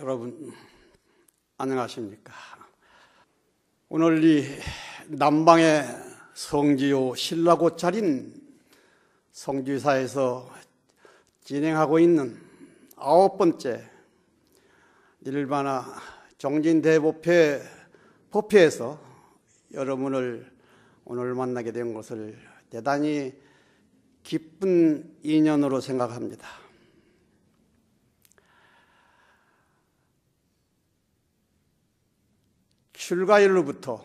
여러분 안녕하십니까? 오늘 이 남방의 성지요 신라고찰인 성지사에서 진행하고 있는 아홉 번째 일반화 정진대법회 법회에서 여러분을 오늘 만나게 된 것을 대단히 기쁜 인연으로 생각합니다. 출가일로부터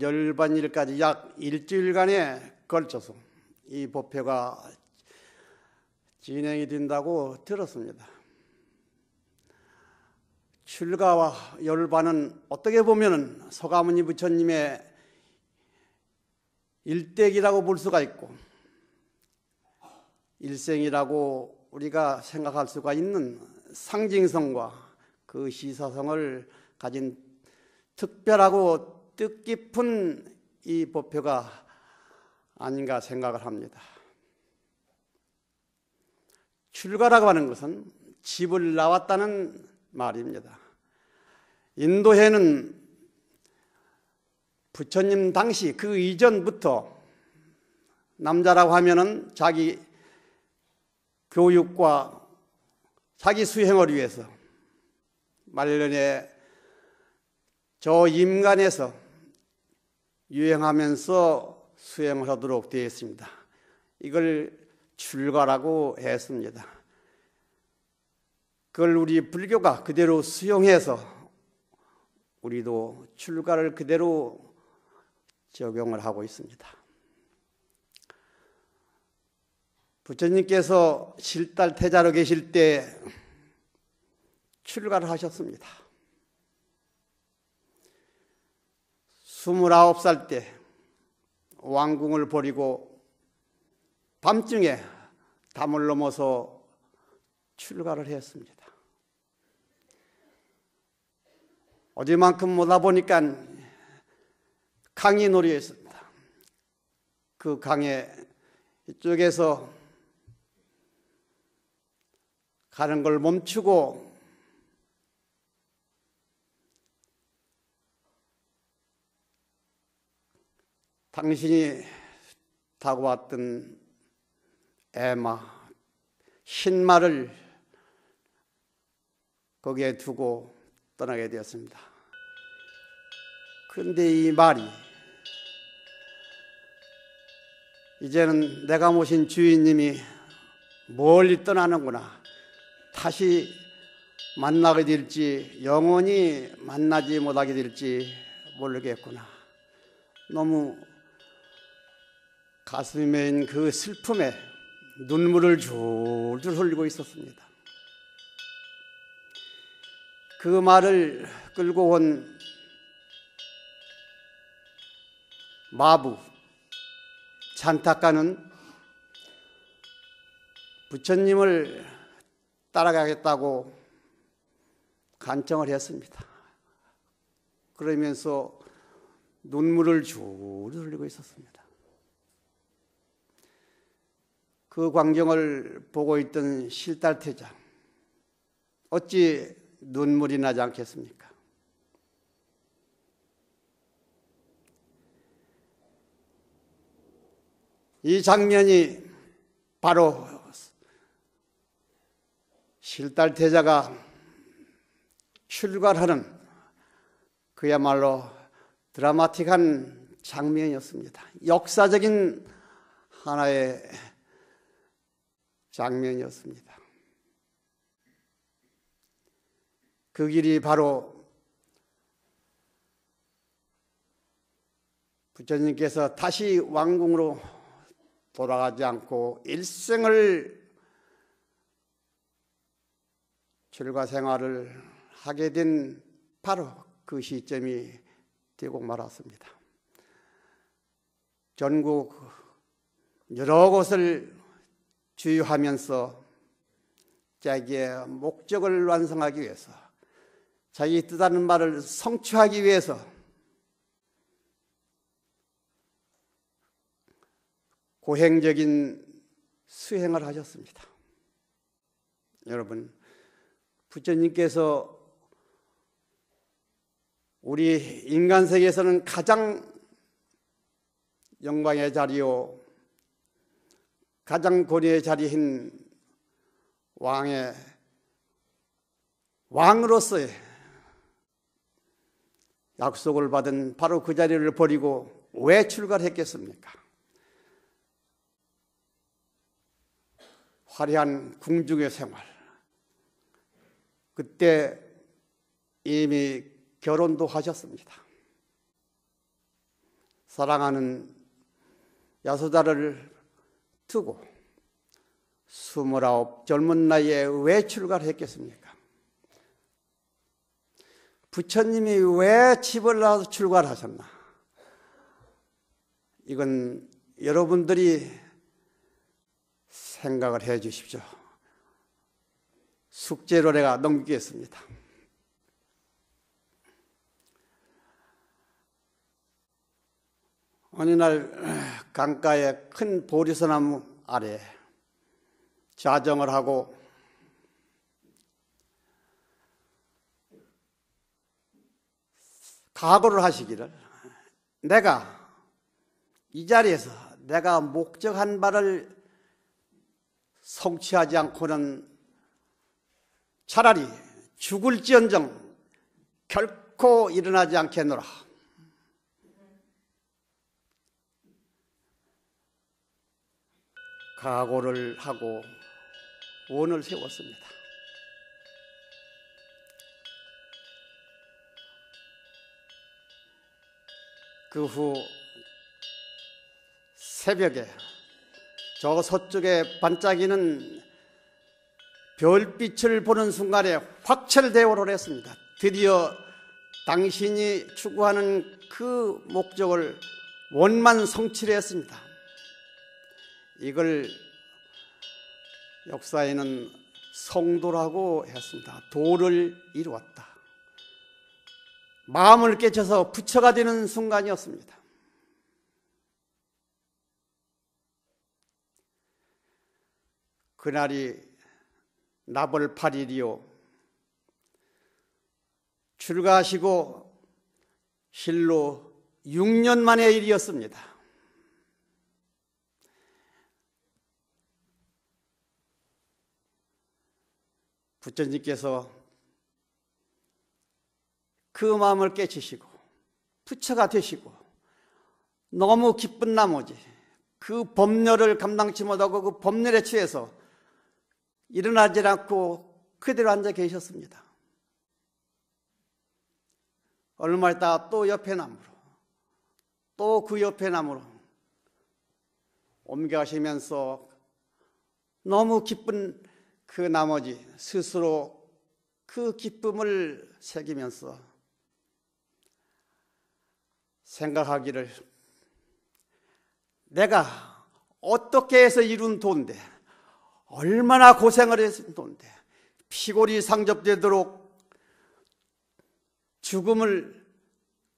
열반일까지 약 일주일간에 걸쳐서 이 법회가 진행이 된다고 들었습니다. 출가와 열반은 어떻게 보면 서가모니 부처님의 일대기라고 볼 수가 있고 일생이라고 우리가 생각할 수가 있는 상징성과 그 시사성을 가진 특별하고 뜻깊은 이보표가 아닌가 생각을 합니다. 출가라고 하는 것은 집을 나왔다는 말입니다. 인도에는 부처님 당시 그 이전부터 남자라고 하면은 자기 교육과 자기 수행을 위해서 말년에 저 임간에서 유행하면서 수행하도록 되어 있습니다. 이걸 출가라고 했습니다. 그걸 우리 불교가 그대로 수용해서 우리도 출가를 그대로 적용을 하고 있습니다. 부처님께서 실달 태자로 계실 때 출가를 하셨습니다. 스물아홉 살 때 왕궁을 버리고 밤중에 담을 넘어서 출가를 했습니다. 어제만큼 오다 보니까 강이 놀이했습니다. 그 강에 이쪽에서 가는 걸 멈추고 당신이 타고 왔던 에마 신마를 거기에 두고 떠나게 되었습니다. 그런데 이 말이 이제는 내가 모신 주인님이 멀리 떠나는구나. 다시 만나게 될지 영원히 만나지 못하게 될지 모르겠구나. 너무 가슴에 있는 그 슬픔에 눈물을 줄줄 흘리고 있었습니다. 그 말을 끌고 온 마부 잔타가는 부처님을 따라가겠다고 간청을 했습니다. 그러면서 눈물을 줄 흘리고 있었습니다. 그 광경을 보고 있던 실달태자 어찌 눈물이 나지 않겠습니까? 이 장면이 바로 실달태자가 출발하는 그야말로 드라마틱한 장면이었습니다. 역사적인 하나의 장면이었습니다. 그 길이 바로 부처님께서 다시 왕궁으로 돌아가지 않고 일생을 출가 생활을 하게 된 바로 그 시점이 되고 말았습니다. 전국 여러 곳을 주유하면서 자기의 목적을 완성하기 위해서 자기 뜻하는 말을 성취하기 위해서 고행적인 수행을 하셨습니다. 여러분, 부처님께서 우리 인간 세계에서는 가장 영광의 자리요 가장 권위의 자리인 왕의 왕으로서의 약속을 받은 바로 그 자리를 버리고 왜 출가했겠습니까? 화려한 궁중의 생활. 그때 이미 결혼도 하셨습니다. 사랑하는 야소자를 두고 스물아홉 젊은 나이에 왜 출가를 했겠습니까? 부처님이 왜 집을 나와서 출가를 하셨나? 이건 여러분들이 생각을 해 주십시오. 숙제로 내가 넘기겠습니다. 어느 날 강가에 큰 보리서나무 아래 자정을 하고 각오를 하시기를 내가 이 자리에서 내가 목적한 바를 성취하지 않고는 차라리 죽을지언정 결코 일어나지 않겠노라. 각오를 하고 원을 세웠습니다. 그 후 새벽에 저 서쪽에 반짝이는 별빛을 보는 순간에 확철대오를 했습니다. 드디어 당신이 추구하는 그 목적을 원만 성취를 했습니다. 이걸 역사에는 성도라고 했습니다. 도를 이루었다. 마음을 깨쳐서 부처가 되는 순간이었습니다. 그날이 나벌 8일이요. 출가하시고 실로 6년 만의 일이었습니다. 부처님께서 그 마음을 깨치시고 부처가 되시고 너무 기쁜 나머지 그 법률을 감당치 못하고 그 법률에 취해서 일어나질 않고 그대로 앉아 계셨습니다. 얼마 있다또 옆에 나무로 또 그 옆에 나무로 옮겨가시면서 너무 기쁜 그 나머지 스스로 그 기쁨을 새기면서 생각하기를 내가 어떻게 해서 이룬 돈데 얼마나 고생을 했은 돈데 피골이 상접되도록 죽음을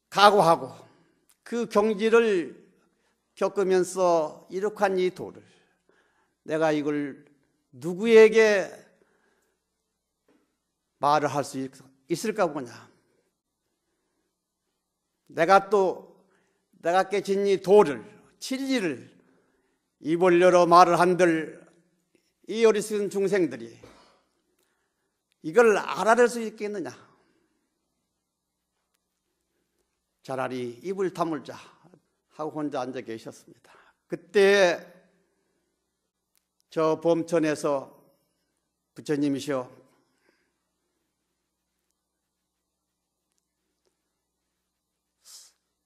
각오하고 그 경지를 겪으면서 이룩한 이 돈을 내가 이걸 누구에게 말을 할 수 있을까 보냐. 내가 또 내가 깨진 이 도를 진리를 입을 열어 말을 한들 이 어리석은 중생들이 이걸 알아낼 수 있겠느냐? 차라리 입을 다물자 하고 혼자 앉아 계셨습니다. 그때 저봄천에서 부처님이시오.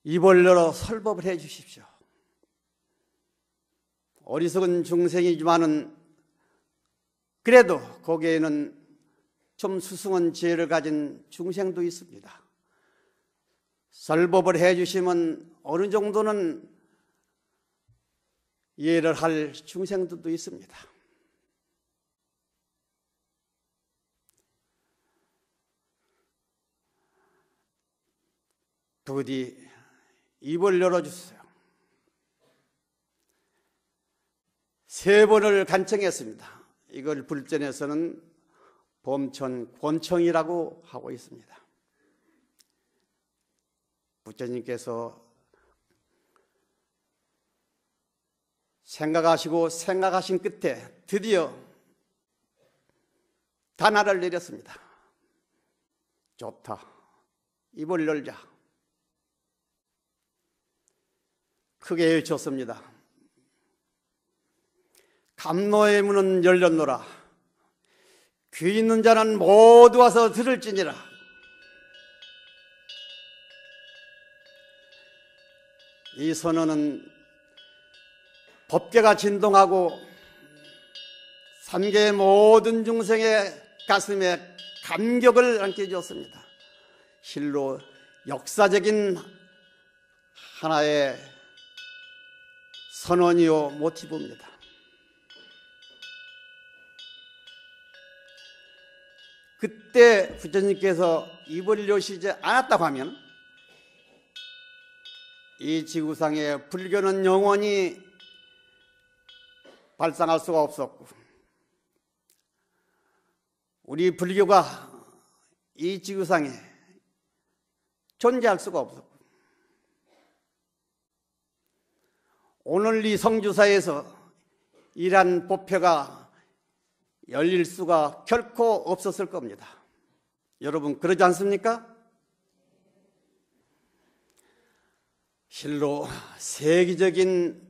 입을 열어 설법을 해 주십시오. 어리석은 중생이지만은 그래도 거기에는 좀 수승한 지혜를 가진 중생도 있습니다. 설법을 해 주시면 어느 정도는 이해를 할 중생들도 있습니다. 부디 입을 열어주세요. 세 번을 간청했습니다. 이걸 불전에서는 범천 권청이라고 하고 있습니다. 부처님께서 생각하시고 생각하신 끝에 드디어 단화를 내렸습니다. 좋다. 입을 열자. 크게 외쳤습니다. 감로의 문은 열렸노라. 귀 있는 자는 모두 와서 들을지니라. 이 선언은 법계가 진동하고 삼계 의 모든 중생의 가슴에 감격을 안겨주었습니다 실로 역사적인 하나의 선언이요 모티브입니다. 그때 부처님께서 입을 여시지 않았다고 하면 이 지구상의 불교는 영원히 발상할 수가 없었고 우리 불교가 이 지구상에 존재할 수가 없었고 오늘 이 성주사에서 이란보표가 열릴 수가 결코 없었을 겁니다. 여러분 그러지 않습니까? 실로 세계적인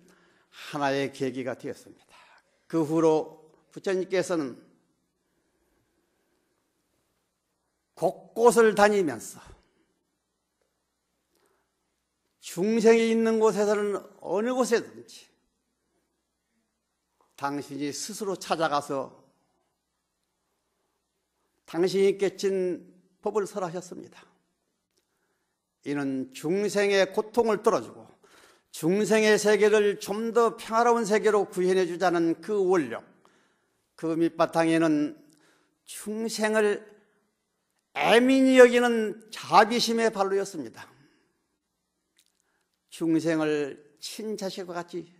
하나의 계기가 되었습니다. 그 후로 부처님께서는 곳곳을 다니면서 중생이 있는 곳에서는 어느 곳에든지 당신이 스스로 찾아가서 당신이 깨친 법을 설하셨습니다. 이는 중생의 고통을 떨어주고 중생의 세계를 좀 더 평화로운 세계로 구현해 주자는 그 원력, 그 밑바탕에는 중생을 애민이 여기는 자비심의 발로였습니다. 중생을 친자식과 같이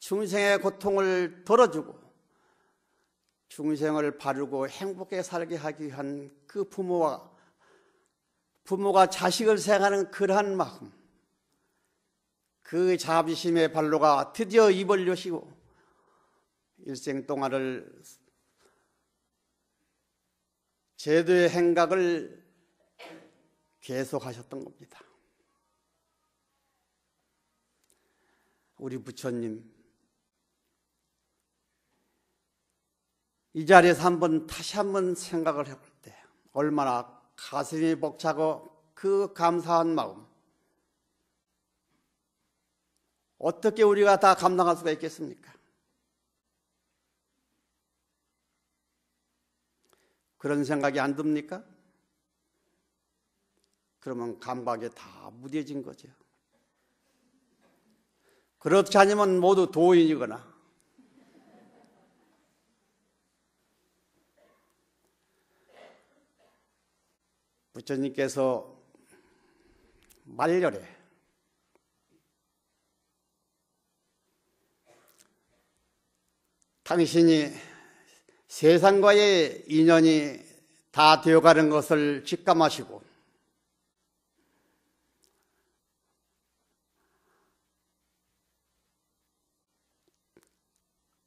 중생의 고통을 덜어주고 중생을 바르고 행복하게 살게 하기 위한 그 부모와 부모가 자식을 생각하는 그러한 마음 그 자비심의 발로가 드디어 입을 여시고 일생 동안을 제도의 행각을 계속하셨던 겁니다. 우리 부처님 이 자리에서 한번 다시 한번 생각을 해볼 때 얼마나 가슴이 벅차고 그 감사한 마음 어떻게 우리가 다 감당할 수가 있겠습니까? 그런 생각이 안 듭니까? 그러면 감각이 다 무뎌진 거죠. 그렇지 않으면 모두 도인이거나 부처님께서 말년에 당신이 세상과의 인연이 다 되어가는 것을 직감하시고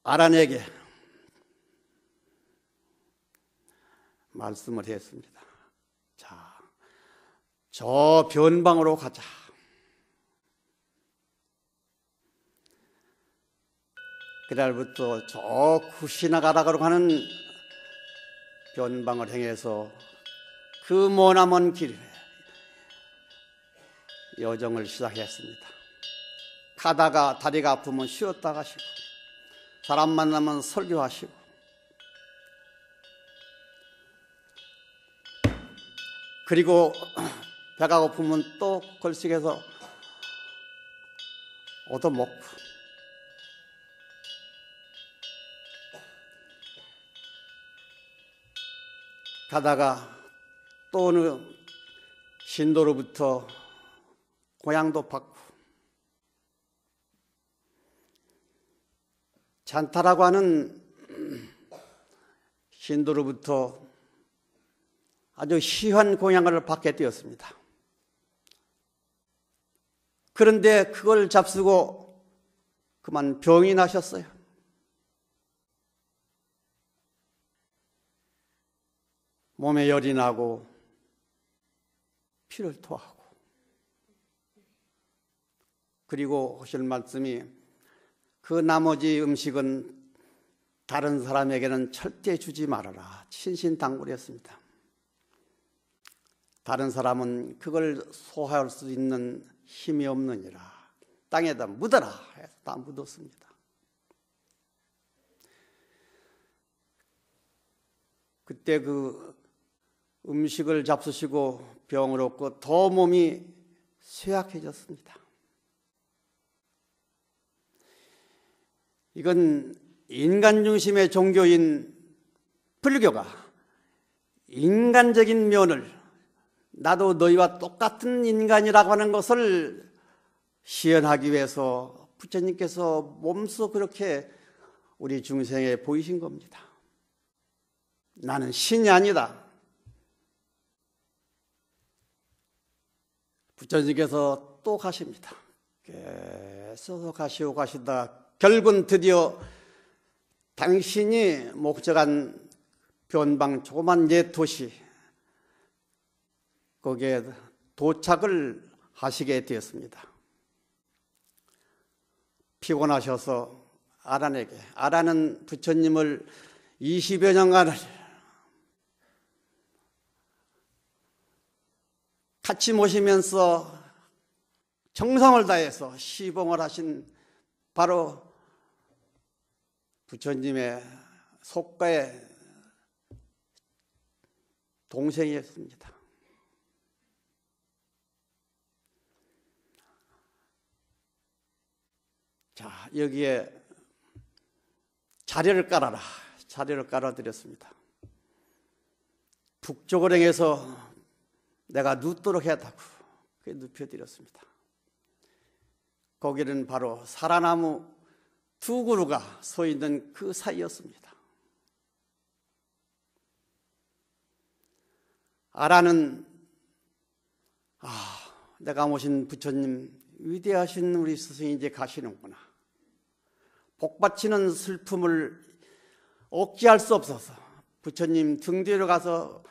아란에게 말씀을 했습니다. 자, 저 변방으로 가자. 그날부터 저 쿠시나가라고 하는 변방을 행해서 그모나먼 길에 여정을 시작했습니다. 가다가 다리가 아프면 쉬었다 가시고 사람 만나면 설교하시고 그리고 배가 고프면 또 걸식해서 얻어먹고 가다가 또 어느 신도로부터 고향도 받고 잔타라고 하는 신도로부터 아주 희한고향을 받게 되었습니다. 그런데 그걸 잡수고 그만 병이 나셨어요. 몸에 열이 나고 피를 토하고 그리고 오실 말씀이 그 나머지 음식은 다른 사람에게는 절대 주지 말아라. 신신당부했습니다. 다른 사람은 그걸 소화할 수 있는 힘이 없느니라. 땅에다 묻어라. 해서 다 묻었습니다. 그때 그 음식을 잡수시고 병을 얻고 더 몸이 쇠약해졌습니다. 이건 인간 중심의 종교인 불교가 인간적인 면을 나도 너희와 똑같은 인간이라고 하는 것을 시연하기 위해서 부처님께서 몸소 그렇게 우리 중생에 보이신 겁니다. 나는 신이 아니다. 부처님께서 또 가십니다. 계속 가시고 가시다 결국은 드디어 당신이 목적한 변방 조그만 옛 도시 거기에 도착을 하시게 되었습니다. 피곤하셔서 아란에게 아란은 부처님을 20여 년간을 같이 모시면서 정성을 다해서 시봉을 하신 바로 부처님의 속가의 동생이었습니다. 자, 여기에 자리를 깔아라. 자리를 깔아드렸습니다. 북쪽을 행해서 내가 눕도록 해야다고 눕혀드렸습니다. 거기는 바로 살아나무두 그루가 서 있는 그 사이였습니다. 아라는 아, 내가 모신 부처님 위대하신 우리 스승이 이제 가시는구나. 복받치는 슬픔을 억제할 수 없어서 부처님 등 뒤로 가서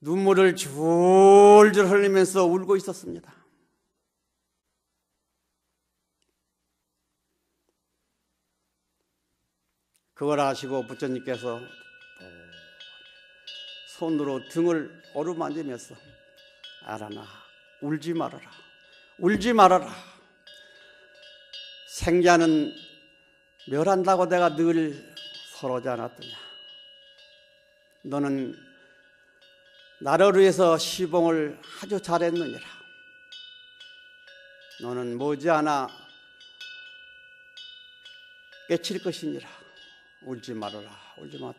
눈물을 줄줄 흘리면서 울고 있었습니다. 그걸 아시고 부처님께서 손으로 등을 어루만지면서 알아나 울지 말아라 울지 말아라 생자는 멸한다고 내가 늘 서러지 않았더냐 너는 나를 위해서 시봉을 아주 잘했느니라. 너는 머지않아 깨칠 것이니라. 울지 말아라. 울지 마라.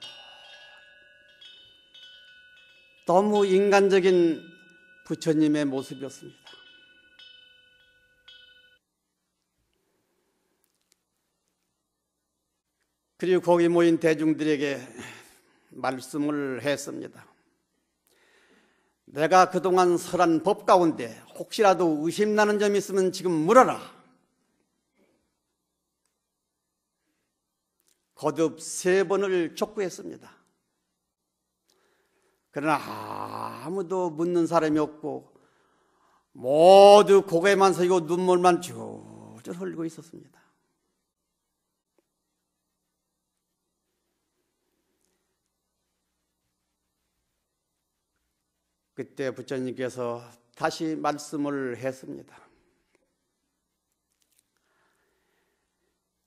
너무 인간적인 부처님의 모습이었습니다. 그리고 거기 모인 대중들에게 말씀을 했습니다. 내가 그동안 설한 법 가운데 혹시라도 의심나는 점이 있으면 지금 물어라. 거듭 세 번을 촉구했습니다. 그러나 아무도 묻는 사람이 없고 모두 고개만 서고 눈물만 줄줄 흘리고 있었습니다. 그때 부처님께서 다시 말씀을 했습니다.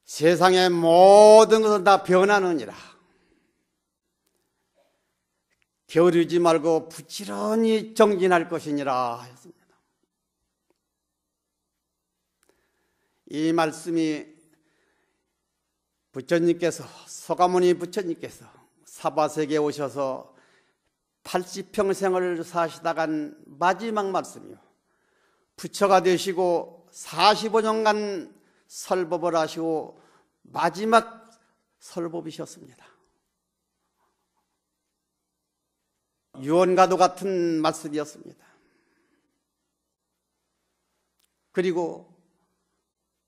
세상의 모든 것은 다 변하느니라. 겨루지 말고 부지런히 정진할 것이니라 했습니다. 이 말씀이 부처님께서, 소가모니 부처님께서 사바세계에 오셔서 80평생을 사시다간 마지막 말씀이요. 부처가 되시고 45년간 설법을 하시고 마지막 설법이셨습니다. 유언가도 같은 말씀이었습니다. 그리고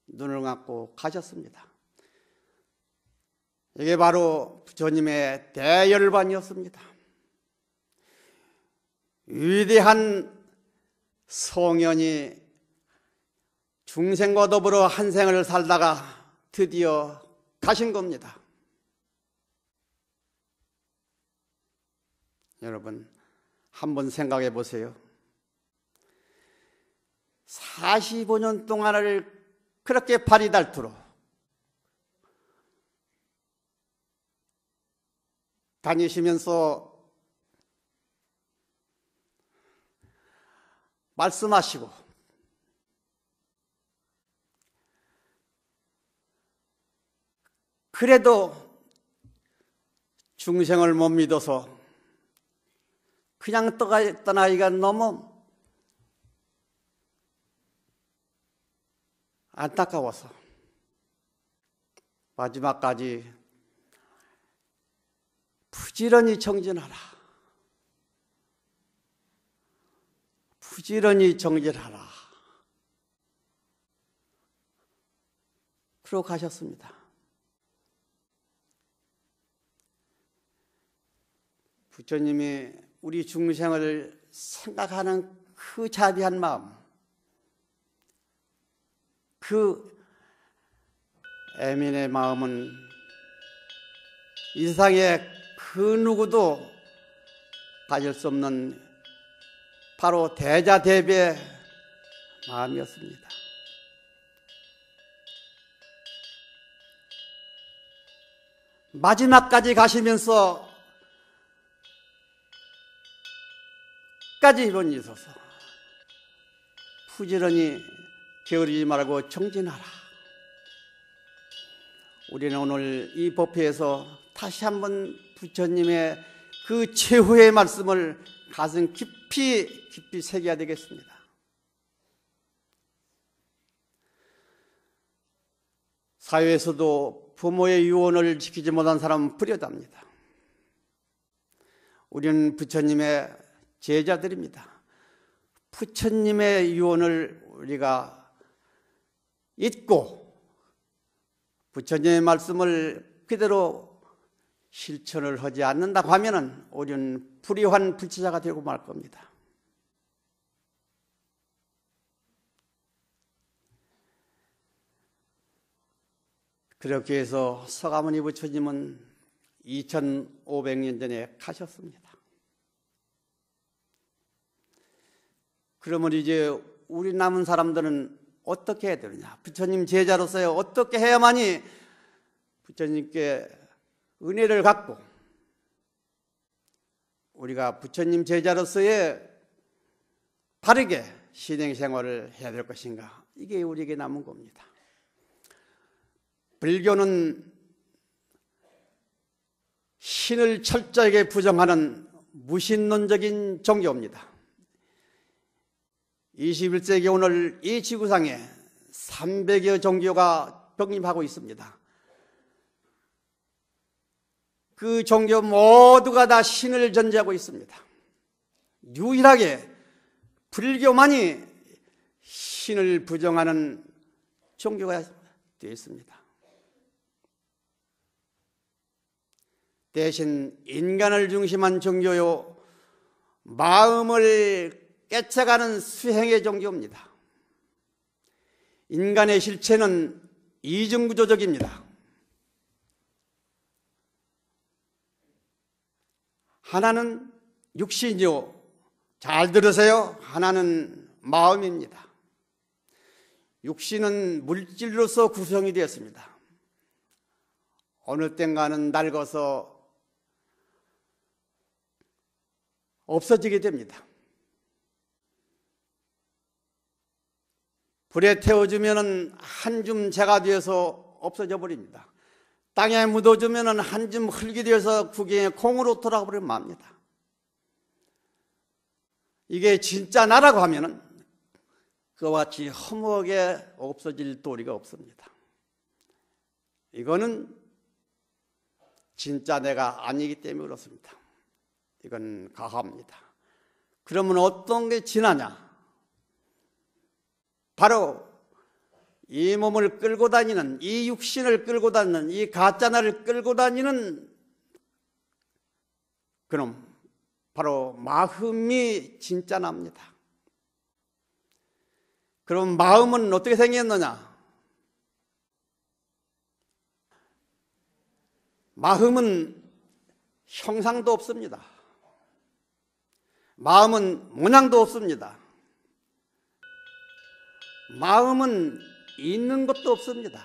눈을 감고 가셨습니다. 이게 바로 부처님의 대열반이었습니다. 위대한 성현이 중생과 더불어 한 생을 살다가 드디어 가신 겁니다. 여러분, 한번 생각해 보세요. 45년 동안을 그렇게 발이 닳도록 다니시면서 말씀하시고 그래도 중생을 못 믿어서 그냥 떠나이가 너무 안타까워서 마지막까지 부지런히 정진하라. 부지런히 정진하라. 그러 가셨습니다. 부처님이 우리 중생을 생각하는 그 자비한 마음, 그 애민의 마음은 이 세상에 그 누구도 가질 수 없는 바로 대자 대비의 마음이었습니다. 마지막까지 가시면서 까지 입은 있어서 부지런히 게으르지 말고 정진하라. 우리는 오늘 이 법회에서 다시 한번 부처님의 그 최후의 말씀을 가슴 깊이 깊이 새겨야 되겠습니다. 사회에서도 부모의 유언을 지키지 못한 사람은 불효답니다. 우리는 부처님의 제자들입니다. 부처님의 유언을 우리가 잊고 부처님의 말씀을 그대로 실천을 하지 않는다고 하면은 오륜 불의한 불치자가 되고 말 겁니다. 그렇게 해서 서가모니 부처님은 2500년 전에 가셨습니다. 그러면 이제 우리 남은 사람들은 어떻게 해야 되느냐? 부처님 제자로서의 어떻게 해야만이 부처님께 은혜를 갖고 우리가 부처님 제자로서의 바르게 신행생활을 해야 될 것인가 이게 우리에게 남은 겁니다 불교는 신을 철저하게 부정하는 무신론적인 종교입니다 21세기 오늘 이 지구상에 300여 종교가 병립하고 있습니다 그 종교 모두가 다 신을 전제하고 있습니다. 유일하게 불교만이 신을 부정하는 종교가 되어 있습니다. 대신 인간을 중심한 종교요, 마음을 깨쳐가는 수행의 종교입니다. 인간의 실체는 이중구조적입니다. 하나는 육신이요. 잘 들으세요. 하나는 마음입니다. 육신은 물질로서 구성이 되었습니다. 어느 땐가는 낡아서 없어지게 됩니다. 불에 태워주면 한 줌 재가 되어서 없어져 버립니다. 땅에 묻어주면 한줌 흙이 되어서 구경에 콩으로 돌아버리면 맙니다. 이게 진짜 나라고 하면 그와 같이 허무하게 없어질 도리가 없습니다. 이거는 진짜 내가 아니기 때문에 그렇습니다. 이건 가합니다. 그러면 어떤 게 진하냐? 바로 이 몸을 끌고 다니는 이 육신을 끌고 다니는 이 가짜 나를 끌고 다니는 그놈 바로 마음이 진짜 납니다. 그럼 마음은 어떻게 생겼느냐? 마음은 형상도 없습니다. 마음은 모양도 없습니다. 마음은 있는 것도 없습니다.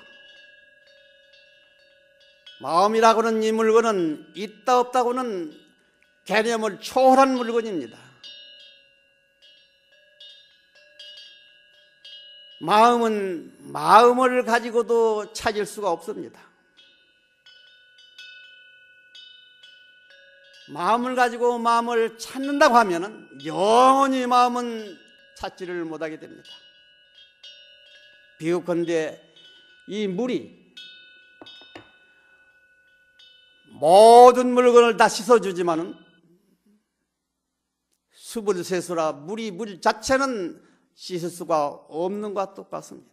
마음이라고는 이 물건은 있다 없다고는 개념을 초월한 물건입니다. 마음은 마음을 가지고도 찾을 수가 없습니다. 마음을 가지고 마음을 찾는다고 하면 영원히 마음은 찾지를 못하게 됩니다. 비유컨대 이 물이 모든 물건을 다 씻어주지만은 수분 세수라 물이 물 자체는 씻을 수가 없는 것과 똑같습니다.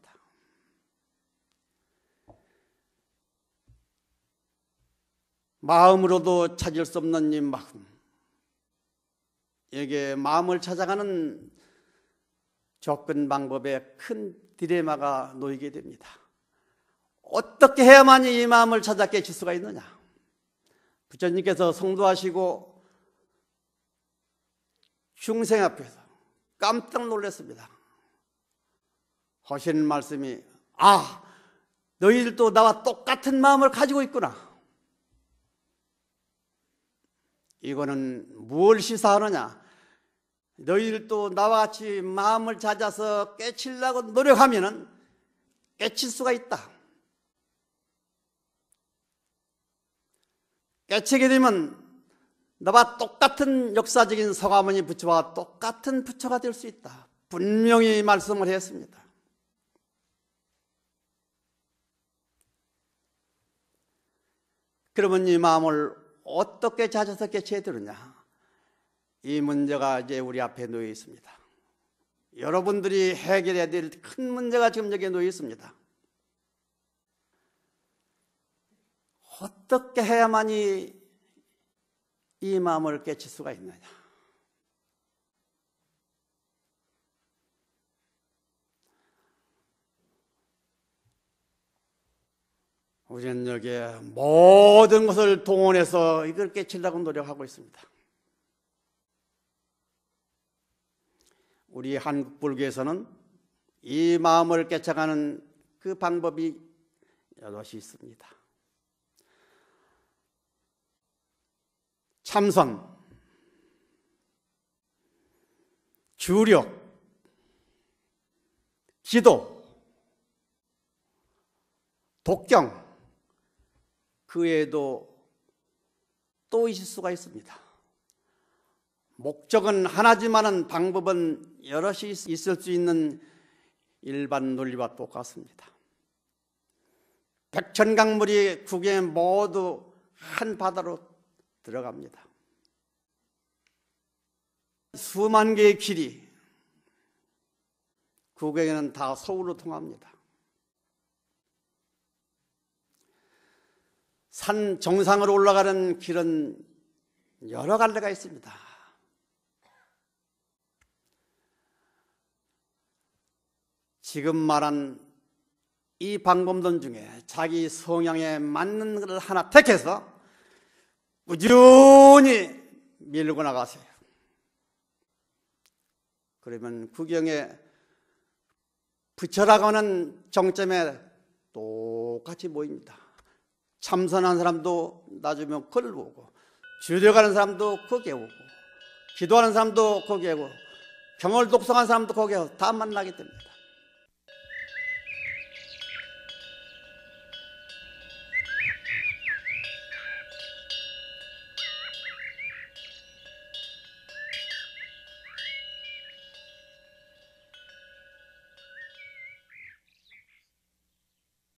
마음으로도 찾을 수 없는 이 마음. 여기에 마음을 찾아가는 접근 방법에 큰 디레마가 놓이게 됩니다. 어떻게 해야만 이 마음을 찾아 깨칠 수가 있느냐? 부처님께서 성도하시고 중생 앞에서 깜짝 놀랐습니다. 하시는 말씀이 아 너희들도 나와 똑같은 마음을 가지고 있구나. 이거는 무엇 시사하느냐? 너희들도 나와 같이 마음을 찾아서 깨치려고 노력하면 깨칠 수가 있다. 깨치게 되면 너와 똑같은 역사적인 성가모니 부처와 똑같은 부처가 될 수 있다. 분명히 말씀을 했습니다. 그러면 이 마음을 어떻게 찾아서 깨치해 들으냐? 이 문제가 이제 우리 앞에 놓여 있습니다. 여러분들이 해결해야 될 큰 문제가 지금 여기에 놓여 있습니다. 어떻게 해야만이 이 마음을 깨칠 수가 있느냐? 우리는 여기에 모든 것을 동원해서 이걸 깨치려고 노력하고 있습니다. 우리 한국 불교에서는 이 마음을 깨쳐가는 그 방법이 여럿이 있습니다. 참선, 주력, 기도, 독경, 그 외에도 또 있을 수가 있습니다. 목적은 하나지만은 방법은 여럿이 있을 수 있는 일반 논리와 똑같습니다. 백천강물이 국에 모두 한 바다로 들어갑니다. 수만 개의 길이 국에는 다 서울로 통합니다. 산 정상으로 올라가는 길은 여러 갈래가 있습니다. 지금 말한 이 방법론 중에 자기 성향에 맞는 것을 하나 택해서 꾸준히 밀고 나가세요. 그러면 구경에 부처라고 하는 정점에 똑같이 모입니다. 참선한 사람도 나중에 그를 보고 주려가는 사람도 거기에 오고 기도하는 사람도 거기에 오고 경을 독성한 사람도 거기에 다 만나게 됩니다.